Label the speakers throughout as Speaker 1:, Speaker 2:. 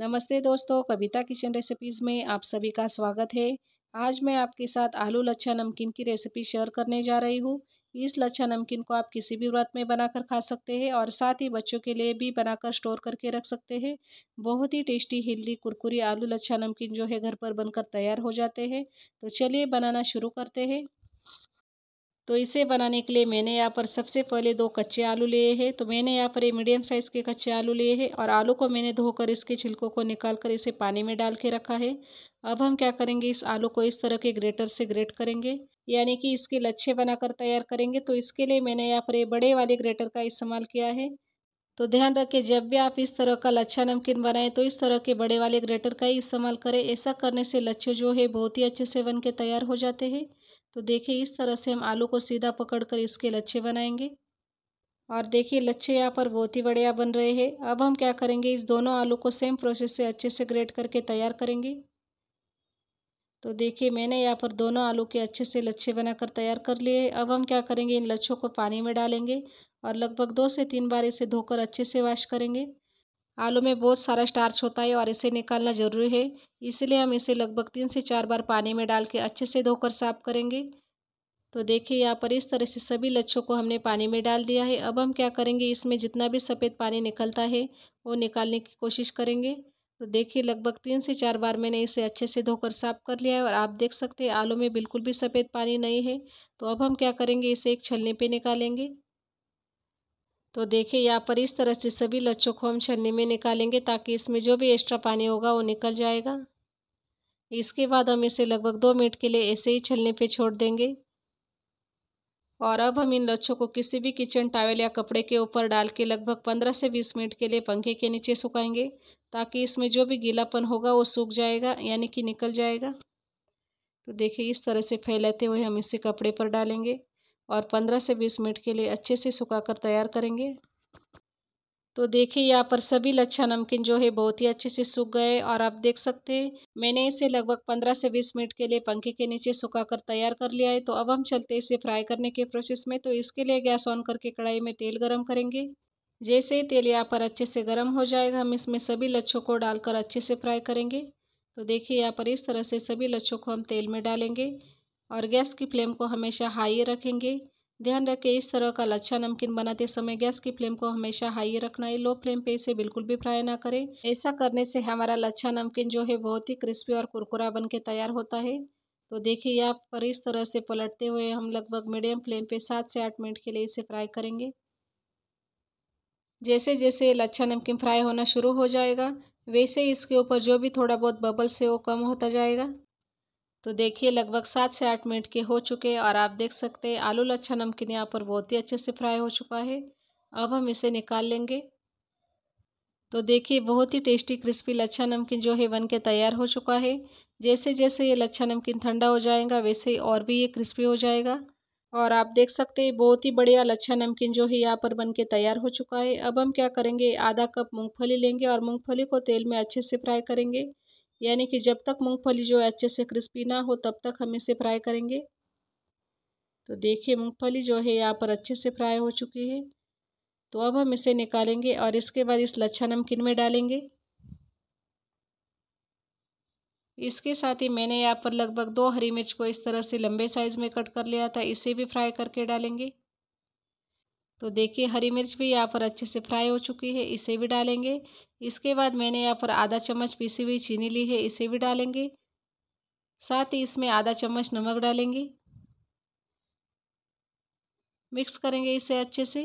Speaker 1: नमस्ते दोस्तों कविता kitchen recipes में आप सभी का स्वागत है आज मैं आपके साथ आलू लच्छा नमकीन की रेसिपी शेयर करने जा रही हूँ इस लच्छा नमकीन को आप किसी भी व्रत में बनाकर खा सकते हैं और साथ ही बच्चों के लिए भी बनाकर स्टोर करके रख सकते हैं बहुत ही टेस्टी हेल्दी कुरकुरी आलू लच्छा नमकीन जो है घर पर बनकर तैयार हो जाते हैं तो चलिए बनाना शुरू करते हैं तो इसे बनाने के लिए मैंने यहाँ पर सबसे पहले दो कच्चे आलू लिए हैं तो मैंने यहाँ पर ये मीडियम साइज़ के कच्चे आलू लिए हैं और आलू को मैंने धोकर इसके छिलकों को निकाल कर इसे पानी में डाल के रखा है अब हम क्या करेंगे इस आलू को इस तरह के ग्रेटर से ग्रेट करेंगे यानी कि इसके लच्छे बनाकर तैयार करेंगे तो इसके लिए मैंने यहाँ पर ये बड़े वाले ग्रेटर का इस्तेमाल किया है तो ध्यान रखें जब भी आप इस तरह का लच्छा नमकीन बनाएं तो इस तरह के बड़े वाले ग्रेटर का ही इस्तेमाल करें ऐसा करने से लच्छे जो है बहुत ही अच्छे से बन के तैयार हो जाते हैं तो देखिए इस तरह से हम आलू को सीधा पकड़ कर इसके लच्छे बनाएंगे और देखिए लच्छे यहाँ पर बहुत ही बढ़िया बन रहे हैं अब हम क्या करेंगे इस दोनों आलू को सेम प्रोसेस से अच्छे से ग्रेट करके तैयार करेंगे तो देखिए मैंने यहाँ पर दोनों आलू के अच्छे से लच्छे बनाकर तैयार कर लिए अब हम क्या करेंगे इन लच्छों को पानी में डालेंगे और लगभग दो से तीन बार इसे धोकर अच्छे से वॉश करेंगे आलू में बहुत सारा स्टार्च होता है और इसे निकालना ज़रूरी है इसलिए हम इसे लगभग तीन से चार बार पानी में डाल के अच्छे से धोकर साफ करेंगे तो देखिए यहाँ पर इस तरह से सभी लच्छों को हमने पानी में डाल दिया है अब हम क्या करेंगे इसमें जितना भी सफ़ेद पानी निकलता है वो निकालने की कोशिश करेंगे तो देखिए लगभग तीन से चार बार मैंने इसे अच्छे से धोकर साफ कर लिया है और आप देख सकते हैं आलू में बिल्कुल भी सफ़ेद पानी नहीं है तो अब हम क्या करेंगे इसे एक छलने पे निकालेंगे तो देखिए यहाँ पर इस तरह से सभी लच्छों को हम छन्नी में निकालेंगे ताकि इसमें जो भी एक्स्ट्रा पानी होगा वो निकल जाएगा इसके बाद हम इसे लगभग दो मिनट के लिए ऐसे ही छलने पे छोड़ देंगे और अब हम इन लच्छों को किसी भी किचन टावल या कपड़े के ऊपर डाल के लगभग पंद्रह से बीस मिनट के लिए पंखे के नीचे सुखाएंगे ताकि इसमें जो भी गीलापन होगा वो सूख जाएगा यानी कि निकल जाएगा तो देखिए इस तरह से फैलाते हुए हम इसे कपड़े पर डालेंगे और 15 से 20 मिनट के लिए अच्छे से सुखाकर तैयार करेंगे तो देखिए यहाँ पर सभी लच्छा नमकीन जो है बहुत ही अच्छे से सूख गए और आप देख सकते हैं मैंने इसे लगभग 15 से 20 मिनट के लिए पंखे के नीचे सुखाकर तैयार कर लिया है तो अब हम चलते इसे फ्राई करने के प्रोसेस में तो इसके लिए गैस ऑन करके कढ़ाई में तेल गर्म करेंगे जैसे ही तेल यहाँ पर अच्छे से गर्म हो जाएगा हम इसमें सभी लच्छों को डालकर अच्छे से फ्राई करेंगे तो देखिए यहाँ पर इस तरह से सभी लच्छों को हम तेल में डालेंगे और गैस की फ्लेम को हमेशा हाई रखेंगे ध्यान रखें इस तरह का लच्छा नमकीन बनाते समय गैस की फ्लेम को हमेशा हाई रखना है लो फ्लेम पे इसे बिल्कुल भी फ्राई ना करें ऐसा करने से हमारा लच्छा नमकीन जो है बहुत ही क्रिस्पी और कुरकुरा बन के तैयार होता है तो देखिए यहाँ पर इस तरह से पलटते हुए हम लगभग मीडियम फ्लेम पे सात से आठ मिनट के लिए इसे फ्राई करेंगे जैसे जैसे लच्छा नमकीन फ्राई होना शुरू हो जाएगा वैसे इसके ऊपर जो भी थोड़ा बहुत बबल्स है वो कम होता जाएगा तो देखिए लगभग सात से आठ मिनट के हो चुके और आप देख सकते हैं आलू लच्छा नमकीन यहाँ पर बहुत ही अच्छे से फ्राई हो चुका है अब हम इसे निकाल लेंगे तो देखिए बहुत ही टेस्टी क्रिस्पी लच्छा नमकीन जो है बन के तैयार हो चुका है जैसे जैसे ये लच्छा नमकीन ठंडा हो जाएगा वैसे ही और भी ये क्रिस्पी हो जाएगा और आप देख सकते हैं बहुत ही बढ़िया लच्छा नमकीन जो है यहाँ पर बन के तैयार हो चुका है अब हम क्या करेंगे आधा कप मूंगफली लेंगे और मूंगफली को तेल में अच्छे से फ्राई करेंगे यानी कि जब तक मूंगफली जो है अच्छे से क्रिस्पी ना हो तब तक हम इसे फ्राई करेंगे तो देखिए मूंगफली जो है यहाँ पर अच्छे से फ्राई हो चुकी है तो अब हम इसे निकालेंगे और इसके बाद इस लच्छा नमकीन में डालेंगे इसके साथ ही मैंने यहाँ पर लगभग दो हरी मिर्च को इस तरह से लंबे साइज़ में कट कर लिया था इसे भी फ्राई करके डालेंगे तो देखिए हरी मिर्च भी यहाँ पर अच्छे से फ्राई हो चुकी है इसे भी डालेंगे इसके बाद मैंने यहाँ पर आधा चम्मच पीसी हुई चीनी ली है इसे भी डालेंगे साथ ही इसमें आधा चम्मच नमक डालेंगे मिक्स करेंगे इसे अच्छे से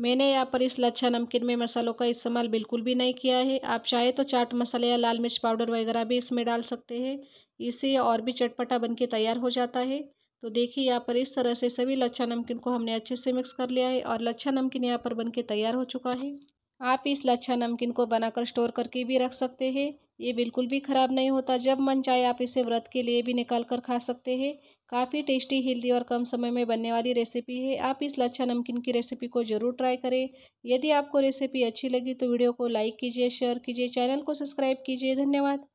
Speaker 1: मैंने यहाँ पर इस लच्छा नमकीन में मसालों का इस्तेमाल बिल्कुल भी नहीं किया है आप चाहे तो चाट मसाले या लाल मिर्च पाउडर वगैरह भी इसमें डाल सकते हैं इससे और भी चटपटा बनके तैयार हो जाता है तो देखिए यहाँ पर इस तरह से सभी लच्छा नमकीन को हमने अच्छे से मिक्स कर लिया है और लच्छा नमकीन यहाँ पर बनके तैयार हो चुका है आप इस लच्छा नमकीन को बनाकर स्टोर करके भी रख सकते हैं ये बिल्कुल भी ख़राब नहीं होता जब मन चाहे आप इसे व्रत के लिए भी निकाल कर खा सकते हैं काफ़ी टेस्टी हेल्दी और कम समय में बनने वाली रेसिपी है आप इस लच्छा नमकीन की रेसिपी को ज़रूर ट्राई करें यदि आपको रेसिपी अच्छी लगी तो वीडियो को लाइक कीजिए शेयर कीजिए चैनल को सब्सक्राइब कीजिए धन्यवाद